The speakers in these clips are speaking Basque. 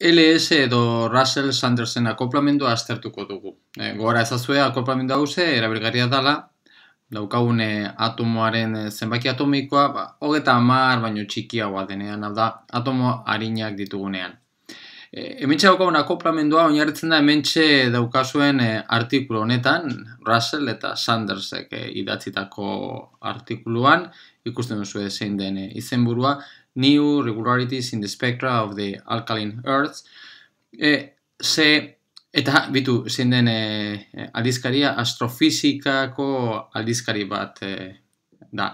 LS edo Russell Sandersen akoplamendua aztertuko dugu. E, gora ezazue akoplamendu hau ze, erabilgarria dala, daukagune atomoaren e, zenbaki atomikoa, ba, hogeta amar baino txikiagoa denean, da, atomo harinak ditugunean. E, hemen akoplamendua oinarritzen da hemen daukazuen e, artikulu honetan, Russell eta Sandersek e, idatzitako artikuluan, ikusten duzu zein den e, izenburua, new regularities in the spectra of the alkaline earths. E, ze, eta bitu, zein den e, aldizkaria, astrofizikako aldizkari bat e, da.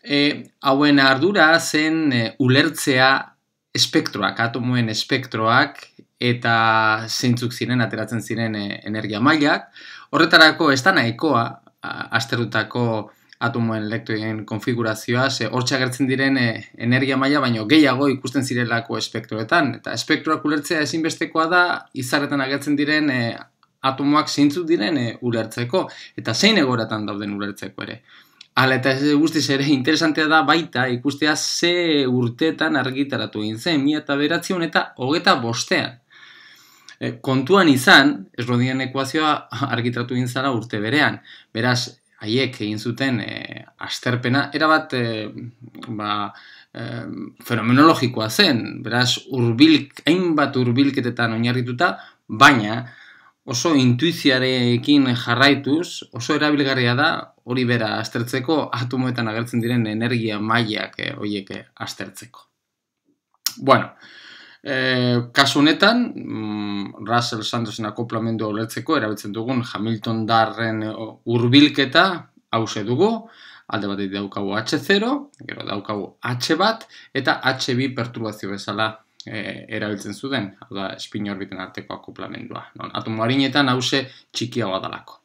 E, hauen ardura zen e, ulertzea espektroak, atomoen espektroak, eta zeintzuk ziren, ateratzen ziren e, energia mailak. Horretarako, ez da nahikoa, a, asterutako atomoen elektroen konfigurazioa, ze hor txagertzen diren eh, energia maila, baino gehiago ikusten zirelako espektroetan. Eta spektroak ulertzea ezinbestekoa da, izarretan agertzen diren eh, atomoak zintzut diren eh, ulertzeko, eta zein egoratan dauden ulertzeko ere. Hala eta ez guztiz ere interesantea da baita ikustea ze urteetan argitaratu egin zen, mi eta beratzion eta hogeta bostean. kontuan izan, ez ekuazioa argitaratu egin zara urte berean. Beraz, haiek egin zuten e, eh, asterpena, erabat eh, ba, eh, fenomenologikoa zen, beraz, urbilk, hainbat urbilketetan oinarrituta, baina oso intuiziarekin jarraituz, oso erabilgarria da hori bera aztertzeko, atomoetan agertzen diren energia mailak e, oieke aztertzeko. Bueno, E, kasu honetan, mm, Russell Sandersen akoplamendu horretzeko erabiltzen dugun Hamilton darren urbilketa hause dugu, alde bat daukagu H0, gero daukagu H bat, eta H2 perturbazio bezala e, erabiltzen zuten, hau da, spin orbiten arteko akoplamendua. Non, atomo harinetan hause txikiagoa dalako.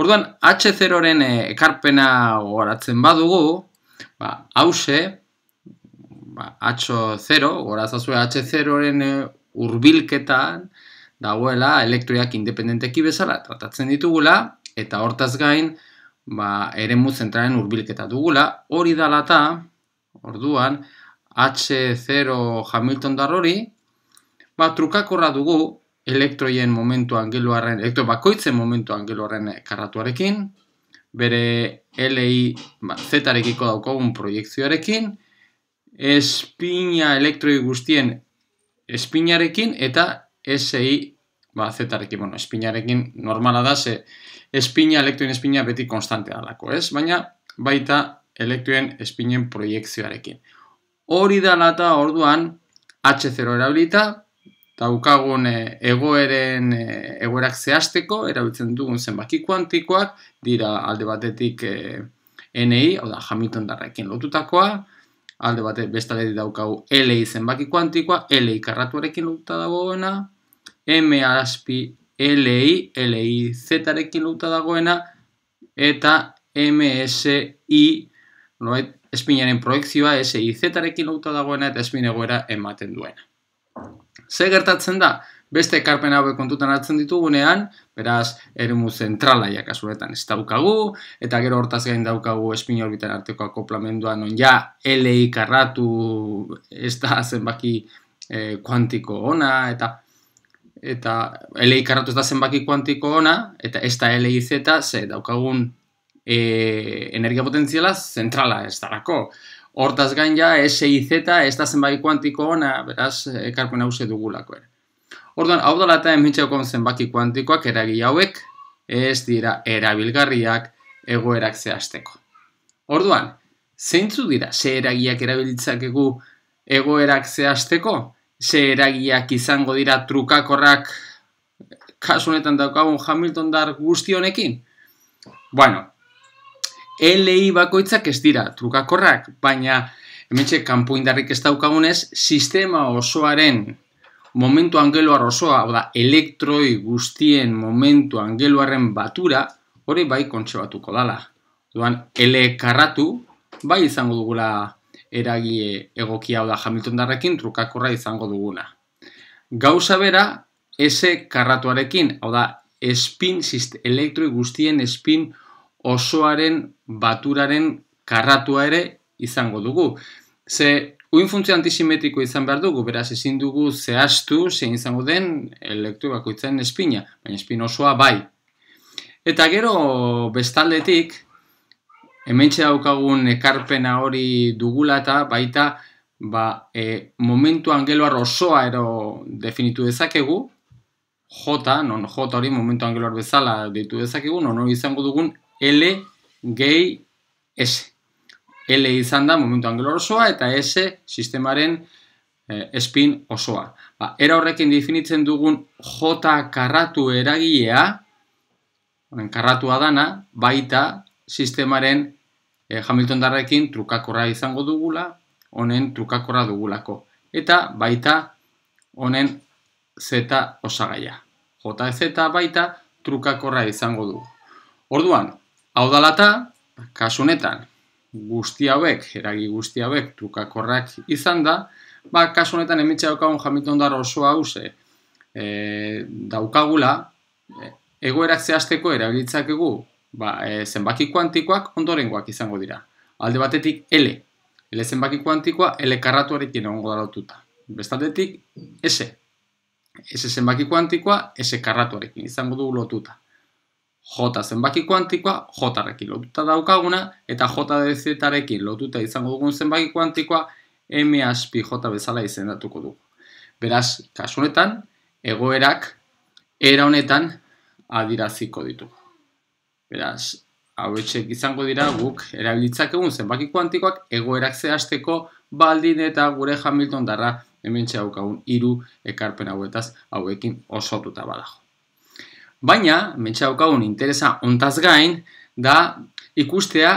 Orduan, H0-ren eh, ekarpena goratzen badugu, ba, hause, ba, H0, gora H0-ren eh, urbilketan dagoela elektroiak independenteki bezala tratatzen ditugula eta hortaz gain ba, ere mutzentraren urbilketa dugula hori dalata lata, orduan H0 Hamilton darrori ba, trukakorra dugu elektroien momentu angeluaren, elektro bakoitzen momentu angeluaren eh, karratuarekin bere LI ba, Z-arekiko daukagun proiektzioarekin, espina elektroi guztien espinarekin eta SI ba Zarekin, bueno, espinarekin normala da ze espina elektroen espina beti konstantea delako, ez? Baina baita elektroen espinen proiektzioarekin. Hori da lata, orduan H0 erabilita daukagun eh, egoeren eh, egoerak zehazteko erabiltzen dugun zenbaki kuantikoak dira alde batetik e, eh, NI, oda Hamilton darrekin lotutakoa, alde bate bestale daukagu L zenbaki kuantikoa, L karratuarekin lotuta dagoena, M azpi L I, L I zetarekin lotuta dagoena, eta M S I, noet, espinaren proekzioa S I zetarekin lotuta dagoena, eta espinegoera ematen duena. Ze gertatzen da? beste ekarpen hauek kontutan hartzen ditugunean, beraz, eremu zentrala kasuetan ez daukagu, eta gero hortaz gain daukagu espin orbitan arteko akoplamendua non ja, elei karratu ez da zenbaki eh, kuantiko ona, eta eta elei karratu ez da zenbaki kuantiko ona, eta ez da elei zeta, ze daukagun e, energia potentziala zentrala ez darako. Hortaz gain ja, SIZ ez da zenbaki kuantiko ona, beraz, ekarpen hau dugulako ere. Orduan, hau dela eta emintxeokon zenbaki kuantikoak eragi hauek, ez dira erabilgarriak egoerak zehazteko. Orduan, zeintzu dira ze eragiak erabiltzakegu egoerak zehazteko? Ze eragiak izango dira trukakorrak kasunetan daukagun Hamilton dar guztionekin? Bueno, LI bakoitzak ez dira trukakorrak, baina... Hemen txek, kanpoindarrik ez daukagunez, sistema osoaren momentu angeloar osoa, da elektroi guztien momentu angeluarren batura, hori bai kontsebatuko batuko dala. Duan, ele karratu, bai izango dugula eragie egokia oda Hamilton darrekin, trukakorra izango duguna. Gauza bera, s karratuarekin, oda espin, zizt, elektroi guztien espin osoaren baturaren karratua ere izango dugu. Ze Uin funtzio antisimetriko izan behar dugu, beraz ezin dugu zehaztu zein izango den elektro bakoitzaren espina, baina espin osoa bai. Eta gero bestaldetik, hemen daukagun ekarpena hori dugula eta baita ba, e, momentu angeluar osoa ero definitu dezakegu, J, non J hori momentu angeloar bezala ditu dezakegu, non hori izango dugun L G, S. L izan da momentu osoa eta S sistemaren e, spin osoa. Ba, era horrekin definitzen dugun J karratu eragilea, honen karratua dana, baita sistemaren e, Hamilton darrekin trukakorra izango dugula, honen trukakorra dugulako. Eta baita honen Z osagaia. J baita trukakorra izango du. Orduan, hau dalata, kasunetan, guzti hauek, eragi guzti hauek, trukakorrak izan da, ba, kasu honetan emitxe daukagun jamiton dar oso hause e, daukagula, e, egoerak zehazteko erabiltzak egu, ba, e, zenbaki kuantikoak ondorengoak izango dira. Alde batetik L, L zenbaki kuantikoa L karratuarekin egongo da lotuta. Bestatetik S, S zenbaki kuantikoa S karratuarekin izango dugu lotuta. J zenbaki antikoa, J rekin lotuta daukaguna, eta J lotuta izango dugun zenbaki kuantikoa, M aspi J bezala izendatuko du. Beraz, kasunetan, egoerak, era honetan, adiraziko ditu. Beraz, hau etxek izango dira guk, erabilitzak egun zenbaki kuantikoak, egoerak zehazteko baldin eta gure Hamilton darra, hemen txea iru ekarpen hauetaz, hauekin osotuta badago. Baina, mentsa daukagun interesa ontaz gain, da ikustea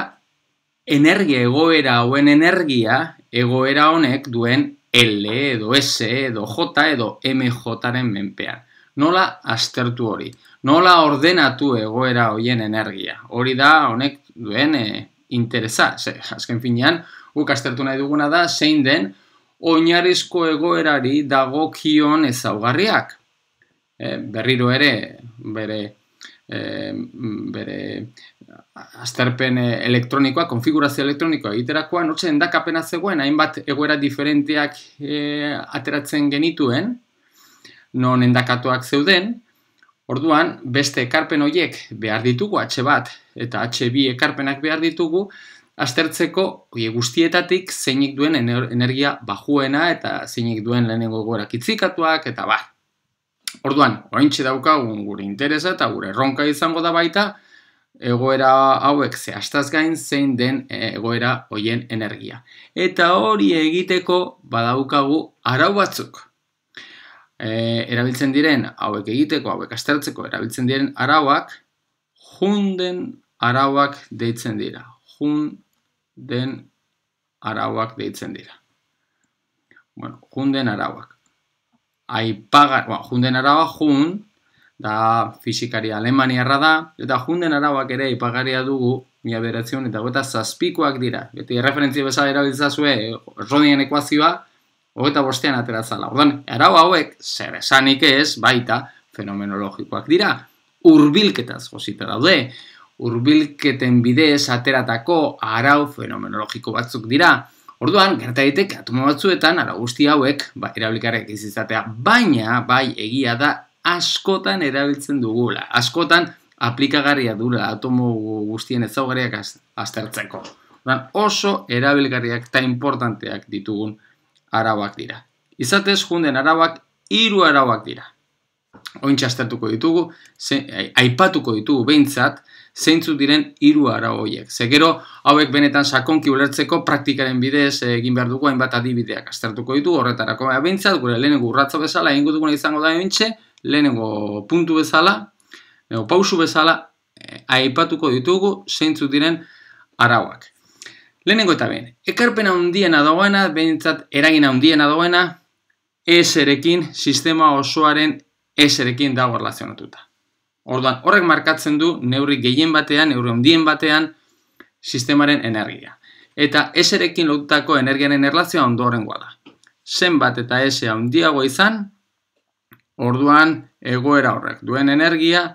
energia egoera hauen energia egoera honek duen L edo S edo J edo MJaren menpean. Nola astertu hori? Nola ordenatu egoera hoien energia? Hori da honek duen e, interesa. Ze, azken finean, guk astertu nahi duguna da, zein den, oinarizko egoerari dago kion ezaugarriak. Eh, berriro ere bere e, bere azterpen eh, elektronikoa, konfigurazio elektronikoa egiterakoan, hortxe endakapena zegoen, hainbat egoera diferenteak ateratzen genituen, non endakatuak zeuden, orduan beste ekarpen horiek behar ditugu, atxe bat eta atxe bi ekarpenak behar ditugu, aztertzeko oie, guztietatik zeinik duen energia bajuena eta zeinik duen lehenengo gorak itzikatuak eta bat. Orduan, oraintxe daukagu gure interesa eta gure erronka izango da baita, egoera hauek zehaztaz gain zein den e, egoera hoien energia. Eta hori egiteko badaukagu arau batzuk. E, erabiltzen diren hauek egiteko, hauek astertzeko erabiltzen diren arauak, junden arauak deitzen dira. Junden arauak deitzen dira. Bueno, junden arauak aipaga, ba, junden araba jun, da fisikari alemaniarra da, eta junden arabak ere ipagaria dugu, mila beratzen, eta goeta zazpikoak dira. Beti referentzia bezala erabiltzazue, eh, rodien ekuazioa, goeta bostean ateratzala. Ordan, araba hauek, zer esanik ez, baita, fenomenologikoak dira. Urbilketaz, gozita daude, urbilketen bidez ateratako arau fenomenologiko batzuk dira. Orduan, gerta daiteke atomo batzuetan ara guzti hauek ba erabilkarrek izatea, baina bai egia da askotan erabiltzen dugula. Askotan aplikagarria dura atomo guztien ezaugarriak aztertzeko. Orduan, oso erabilgarriak eta importanteak ditugun arauak dira. Izatez, junden arauak, hiru arauak dira. Ointxe aztertuko ditugu, aipatuko ditugu behintzat, zeintzu diren hiru ara horiek. Ze gero hauek benetan sakonki ulertzeko praktikaren bidez egin behar dugu hainbat adibideak aztertuko ditu horretarako behintzat gure lehenengo urratza bezala egingo duguna izango da lehenengo puntu bezala edo pausu bezala eh, aipatuko ditugu zeintzu diren arauak. Lehenengo eta behin, ekarpena handiena dagoena, behintzat eragina handiena dagoena, eserekin, sistema osoaren eserekin dago erlazionatuta. Orduan, horrek markatzen du neurri gehien batean, neurri hondien batean, sistemaren energia. Eta eserekin lotutako energiaren erlazioa ondo horrengoa da. Zenbat eta S handiago izan, orduan egoera horrek duen energia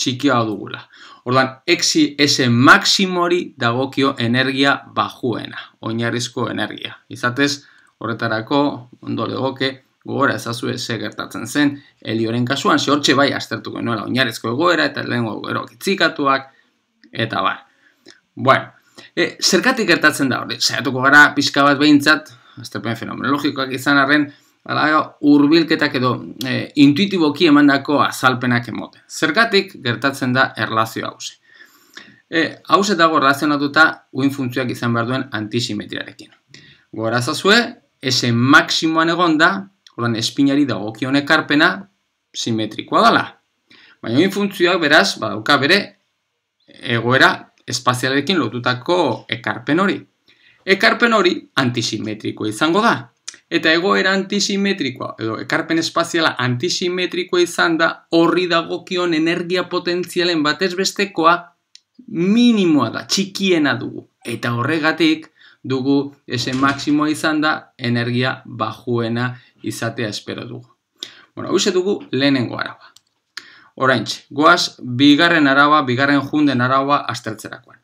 txikioa dugula. Ordan exi ese maksimori dagokio energia bajuena, oinarrizko energia. Izatez, horretarako, ondo legoke, gogora ezazu ze gertatzen zen, helioren kasuan, sehortxe bai astertuko nuela oinarezko egoera, eta lehen gero kitzikatuak, eta bar. Bueno, e, zerkatik gertatzen da hori, saiatuko gara pixka bat behintzat, azterpen fenomenologikoak izan arren, urbilketak edo e, intuitiboki emandako azalpenak emote. Zerkatik gertatzen da erlazio hause. E, hause dago erlazionatuta uin funtzioak izan behar duen antisimetriarekin. Gora zazue, ezen maksimoan egon da, Ordan espinari dagokion ekarpena simetrikoa dala. Baina hori funtzioak beraz badauka bere egoera espazialekin lotutako ekarpen hori. Ekarpen hori antisimetrikoa izango da. Eta egoera antisimetrikoa edo ekarpen espaziala antisimetrikoa izan da horri dagokion energia potentzialen batez bestekoa minimoa da, txikiena dugu. Eta horregatik dugu ese maksimoa izan da energia bajuena izatea espero dugu. Bueno, hau dugu lehenengo araba. Orain txe, goaz, bigarren araba, bigarren junden araba aztertzerakoan.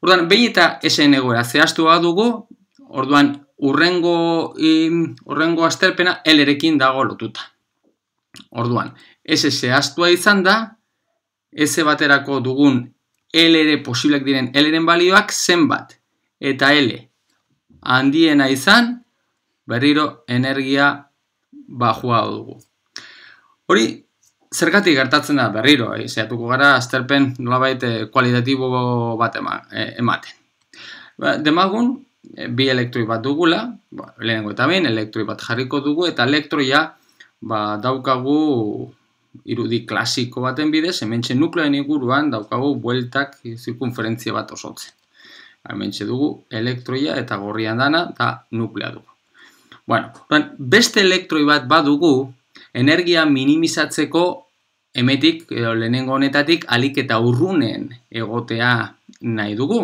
Orduan, behin eta esen egoera zehaztu dugu, orduan, urrengo, in, urrengo elerekin dago lotuta. Orduan, ez zehaztua izan da, S baterako dugun elere posibleak diren eleren balioak zenbat eta L handiena izan berriro energia ba, joa dugu. Hori, zergatik gertatzen da berriro, eh? zehatuko gara, azterpen nola baita eh, kualitatibo bat eh, ematen. Ba, demagun, eh, bi elektroi bat dugula, ba, lehenengo eta behin elektroi bat jarriko dugu, eta elektroia ba, daukagu irudi klasiko baten bidez, hemen txen nukleen iguruan daukagu bueltak zirkunferentzia bat osotzen. Hemen dugu elektroia eta gorrian dana da nuklea dugu. Bueno, beste elektroi bat badugu, energia minimizatzeko emetik, edo lehenengo honetatik, alik eta urrunen egotea nahi dugu.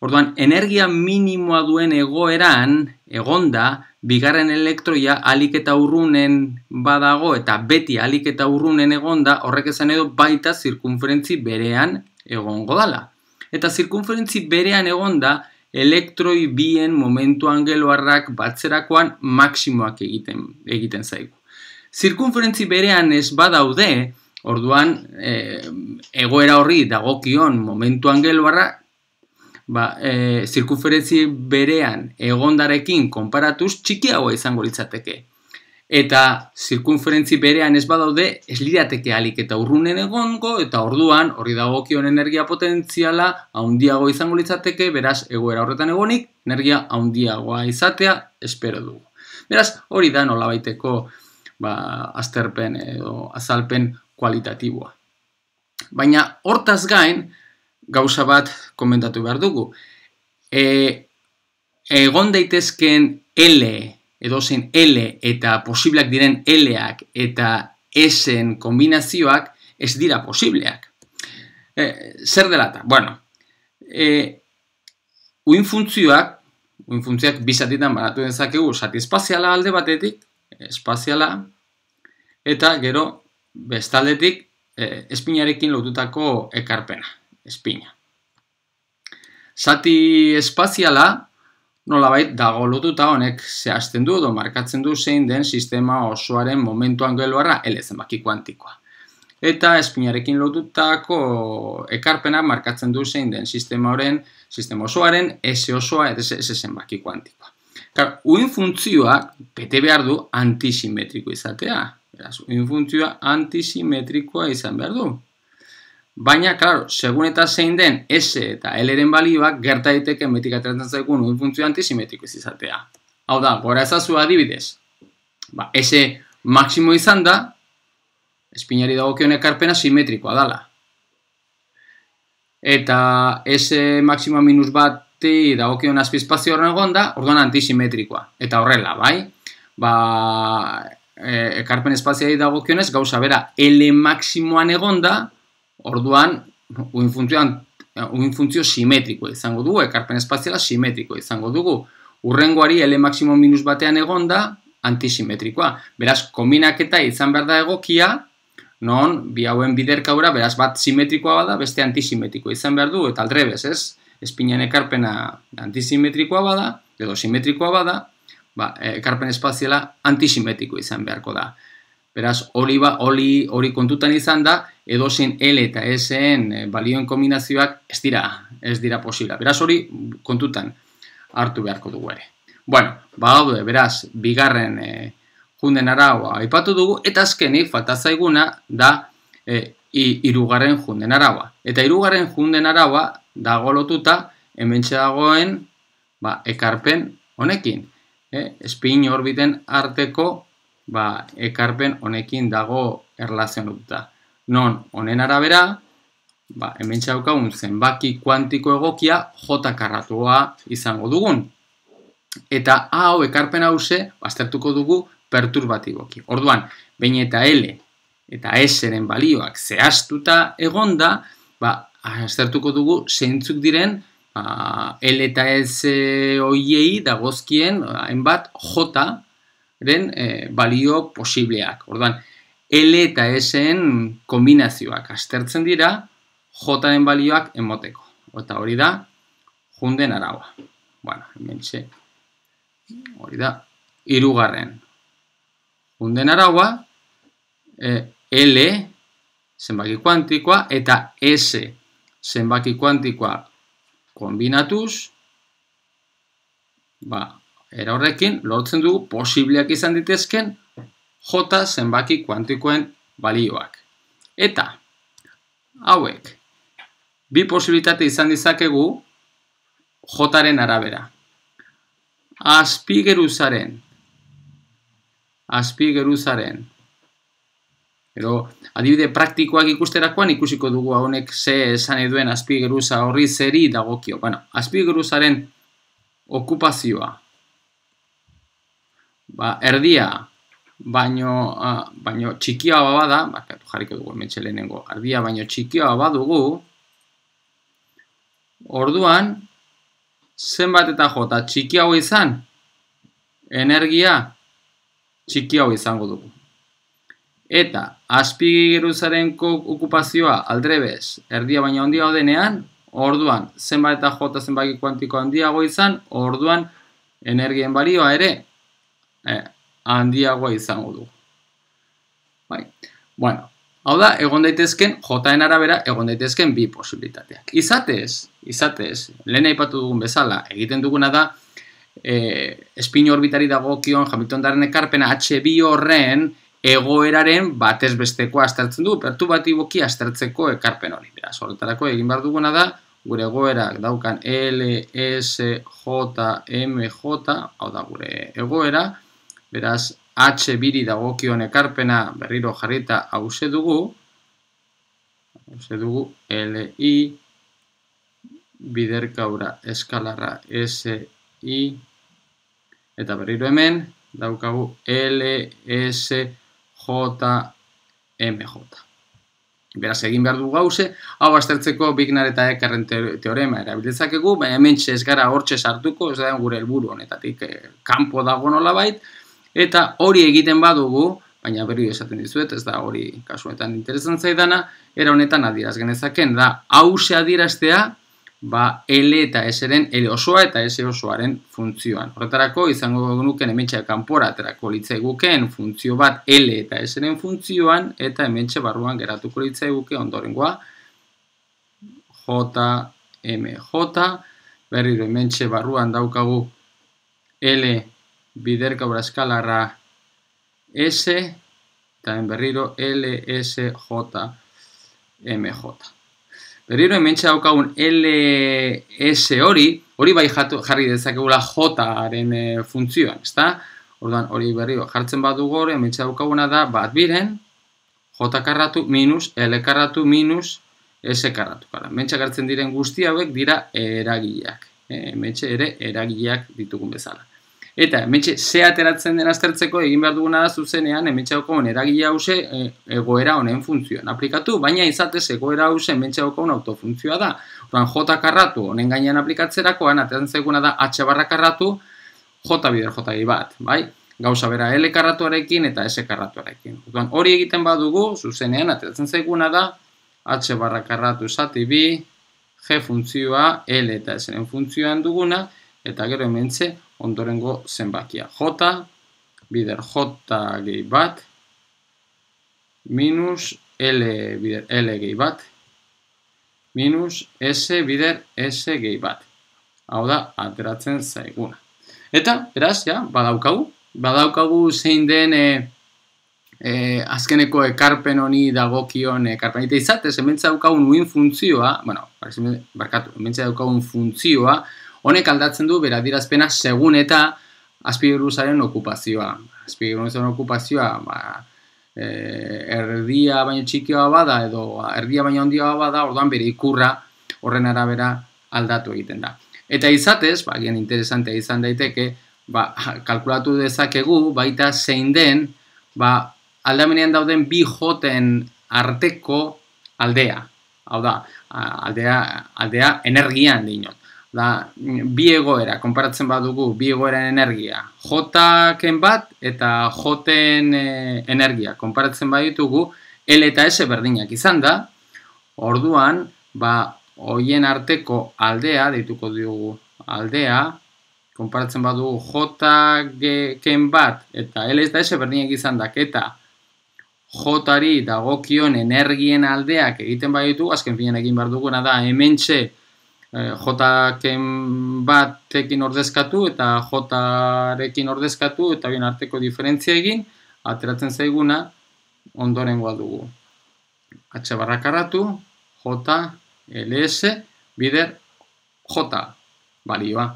Orduan, energia minimoa duen egoeran, egonda, bigarren elektroia alik eta urrunen badago, eta beti alik eta urrunen egonda, horrek esan edo baita zirkunferentzi berean egongo dala. Eta zirkunferentzi berean egonda, elektroi bien momentu angeloarrak batzerakoan maksimoak egiten egiten zaigu. Zirkunferentzi berean ez badaude, orduan e, egoera horri dagokion momentu angeloarra, ba, eh, zirkunferentzi berean egondarekin konparatuz txikiagoa izango litzateke eta zirkunferentzi berean ez badaude ez lirateke alik eta urrunen egongo eta orduan hori dagokion energia potentziala handiago izango litzateke beraz egoera horretan egonik energia handiagoa izatea espero dugu. Beraz hori da nola baiteko ba, azterpen edo azalpen kualitatiboa. Baina hortaz gain gauza bat komentatu behar dugu. E, egon daitezkeen L edo L eta posibleak diren L-ak eta Sen kombinazioak ez dira posibleak. E, zer dela eta? Bueno, e, eh, uin funtzioak, uin funtzioak bizatitan baratu den zakegu, zati espaziala alde batetik, espaziala, eta gero bestaldetik e, espinarekin lotutako ekarpena, espina. Zati espaziala, nolabait dago lotuta honek zehazten du edo markatzen du zein den sistema osoaren momentuan geluarra elezen baki kuantikoa. Eta espinarekin lotutako ekarpena markatzen du zein den sistema horen sistema osoaren, S osoa eta S zenbaki kuantikoa. uin funtzioa bete behar du antisimetriko izatea. Beraz, uin funtzioa antisimetrikoa izan behar du. Baina, klaro, segun eta zein den S eta L eren balioak gerta daiteke metik ateratzen zaigu funtzio antisimetriko izatea. Hau da, gora ezazu adibidez. Ba, S maksimo izan da, espinari dagokion ekarpena simetrikoa dala. Eta S maksimo minus bati dagokion azpizpazio horren egon da, orduan antisimetrikoa. Eta horrela, bai? Ba, eh, ekarpen espaziari dagokionez, gauza bera, L maksimoan egon Orduan, uinfuntzioan, funtzio simetriko izango dugu, ekarpen espaziala simetriko izango dugu. Urrengoari ele maksimum minus batean egon da, antisimetrikoa. Beraz, kombinaketa izan behar da egokia, non, bi hauen biderkaura, beraz, bat simetrikoa bada, beste antisimetrikoa izan behar du, eta aldrebes, ez? espinan ekarpena antisimetrikoa bada, edo simetrikoa bada, ba, ekarpen espaziala antisimetrikoa izan beharko da. Beraz, hori ba, kontutan izan da, edozein L eta S e en eh, balioen kombinazioak ez dira, ez dira posibla. Beraz hori kontutan hartu beharko dugu ere. Bueno, badaude, beraz, bigarren e, junden araua aipatu dugu, eta azkenik falta zaiguna da e, eh, irugarren junden araua. Eta irugarren junden araua dago lotuta, hemen txedagoen ba, ekarpen honekin. E, spin orbiten arteko ba, ekarpen honekin dago erlazion non honen arabera, ba, hemen txaukagun zenbaki kuantiko egokia J karratua izango dugun. Eta A hau ekarpen hause, baztertuko dugu perturbatiboki. Orduan, bain eta L eta S-ren balioak zehaztuta egonda, ba, aztertuko dugu zeintzuk diren ba, L eta S oiei dagozkien hainbat J-ren e, eh, balio posibleak. Orduan, L eta S-en kombinazioak astertzen dira, J-en balioak emoteko. Eta hori da, junden araba. Bueno, Hori da, irugarren. Junden araba, eh, L, zenbaki kuantikoa, eta S, zenbaki kuantikoa kombinatuz, ba, era horrekin, lortzen dugu, posibleak izan ditezken, j zenbaki kuantikoen balioak. Eta, hauek, bi posibilitate izan dizakegu Jren arabera. Azpigeruzaren, azpigeruzaren, edo adibide praktikoak ikusterakoan ikusiko dugu honek ze esan eduen azpigeruza horri zeri dagokio. Bueno, azpigeruzaren okupazioa, ba, erdia baino, uh, baino txikioa bada, bakatu jarriko dugu emetxe lehenengo ardia, baino txikioa badugu, orduan, zenbat eta jota txikiago izan, energia txikiago izango dugu. Eta, aspi geruzaren okupazioa aldrebez, erdia baina handia denean, orduan, zenbat eta jota zenbaki kuantiko handiago izan, orduan, energien balioa ere, eh, handiagoa izango dugu. Bai. Bueno, hau da, egon daitezken, jotaen arabera, egon daitezken bi posibilitateak. Izatez, izatez, lehen aipatu dugun bezala, egiten duguna da, e, espin orbitari dagokion, kion ekarpena, daren ekarpena HB horren egoeraren batez bestekoa astartzen du, pertu bat iboki astartzeko ekarpen hori. Beraz, horretarako egin behar duguna da, gure egoerak daukan L, S, J, M, J, hau da gure egoera, beraz, H biri dagokion ekarpena berriro jarrita hause dugu, hause dugu LI, biderkaura eskalarra SI, eta berriro hemen, daukagu LSJMJ. Beraz, egin behar dugu gauze, hau aztertzeko Bignar eta Ekarren teorema erabiltzakegu, baina hemen txezgara hortxe txezartuko, ez da gure helburu honetatik, eh, kanpo dago nola baita, Eta hori egiten badugu, baina berri esaten dizuet, ez da hori kasuetan interesan zaidana, era honetan adieraz genezaken, da hause adieraztea, ba, L eta S eren L osoa eta S osoaren funtzioan. Horretarako, izango genuken hementxe kanpora aterako litzaiguken funtzio bat L eta S eren funtzioan, eta hementxe barruan geratuko litzaiguke ondorengoa J, M, J, berri hementxe barruan daukagu L, biderka gaur eskalarra S, eta berriro L, S, J, M, J. Berriro hemen daukagun L, S hori, hori bai jarri dezakegula J-aren eh, funtzioan, ezta? Orduan hori berriro jartzen badu gore, hemen daukaguna da bat biren, J karratu minus, L karratu minus, S karratu. Mentxe gartzen diren guzti hauek dira eragileak. E, ere eragileak ditugun bezala. Eta hemetxe ze ateratzen den aztertzeko egin behar duguna da zuzenean emetxe on eragile hause eh, egoera honen funtzioan aplikatu, baina izatez egoera hause emetxe on autofunzioa da. Orduan j karratu honen gainean aplikatzerakoan ateratzen zaiguna da h barra karratu j bider j bat, bai? Gauza bera l karratuarekin eta s karratuarekin. Orduan hori egiten badugu zuzenean ateratzen zaiguna da h barra karratu sati g funtzioa l eta s funtzioan duguna eta gero hementxe ondorengo zenbakia. J, bider J gehi bat, minus L, bider L gehi bat, minus S, bider S gehi bat. Hau da, ateratzen zaiguna. Eta, eraz, ja, badaukagu, badaukagu zein den e, e, azkeneko ekarpen honi dagokion eh, ekarpen. Eta izatez, ementzatzen daukagun uin funtzioa, bueno, barkatu, ementzatzen daukagun funtzioa, Honek aldatzen du bera dirazpena segun eta aspirurusaren okupazioa. Aspirurusaren okupazioa ba, e, erdia baino txikioa bada edo ba, erdia baino ondioa bada orduan bere ikurra horren arabera aldatu egiten da. Eta izatez, ba, gen interesantea izan daiteke, ba, kalkulatu dezakegu, baita zein den, ba, aldamenean dauden bi joten arteko aldea. Hau da, aldea, aldea energian dinot. Da, bi egoera, konparatzen badugu dugu, bi egoeren energia. Jaken bat eta joten eh, energia. Konparatzen bat ditugu, L eta S berdinak izan da. Orduan, ba, hoien arteko aldea, deituko dugu aldea, konparatzen bat dugu, ken bat eta L eta S berdinak izan da. Eta Jari dagokion energien aldeak egiten bat ditugu, azken finean egin duguna da, hemen txe eh, batekin ordezkatu eta jotarekin ordezkatu eta bien arteko diferentzia egin ateratzen zaiguna ondorengoa dugu atxe barra j, LS bider j, balioa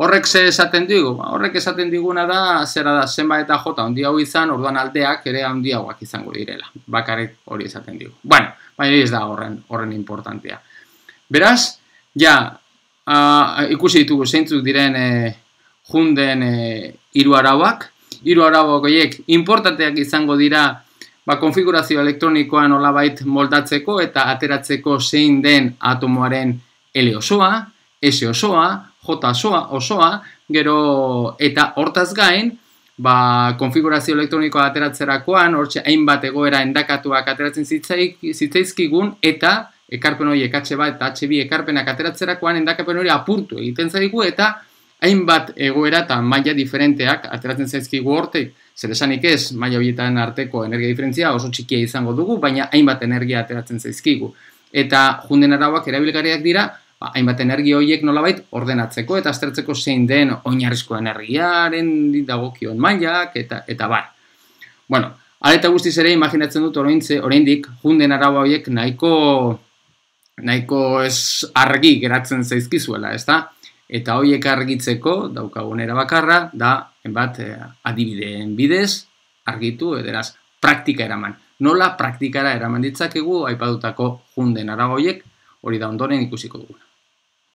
horrek ze esaten digu ba, horrek esaten diguna da zera da zenba eta j ondia hau izan orduan aldeak ere ondia huak izango direla bakarek hori esaten digu bueno, baina ez da horren, horren importantea beraz, Ja, ikusi ditugu zeintzuk diren e, junden e, iru arauak. Iru arauak oiek, importanteak izango dira ba, konfigurazio elektronikoan olabait moldatzeko eta ateratzeko zein den atomoaren L osoa, S osoa, J osoa, osoa, gero eta hortaz gain, ba, konfigurazio elektronikoa ateratzerakoan, hortxe hainbat egoera endakatuak ateratzen zitzaizkigun, eta ekarpen hori ekatxe bat eta atxe bi ekarpenak ateratzerakoan endakapen hori apurtu egiten zaigu eta hainbat egoera eta maila diferenteak ateratzen zaizkigu hortik. Zer ez, maila horietan arteko energia diferentzia oso txikia izango dugu, baina hainbat energia ateratzen zaizkigu. Eta junden arauak erabilgarriak dira, ba, hainbat energia horiek nolabait ordenatzeko eta aztertzeko zein den oinarrizko energiaren dagokion mailak eta eta bar. Bueno, Hala eta guztiz ere, imaginatzen dut oraindik junden araba horiek nahiko nahiko ez argi geratzen zaizkizuela, ez da? Eta horiek argitzeko daukagunera bakarra, da, enbat, eh, adibideen bidez, argitu, ederaz, praktika eraman. Nola praktikara eraman ditzakegu, aipadutako junden aragoiek, hori da ondoren ikusiko duguna.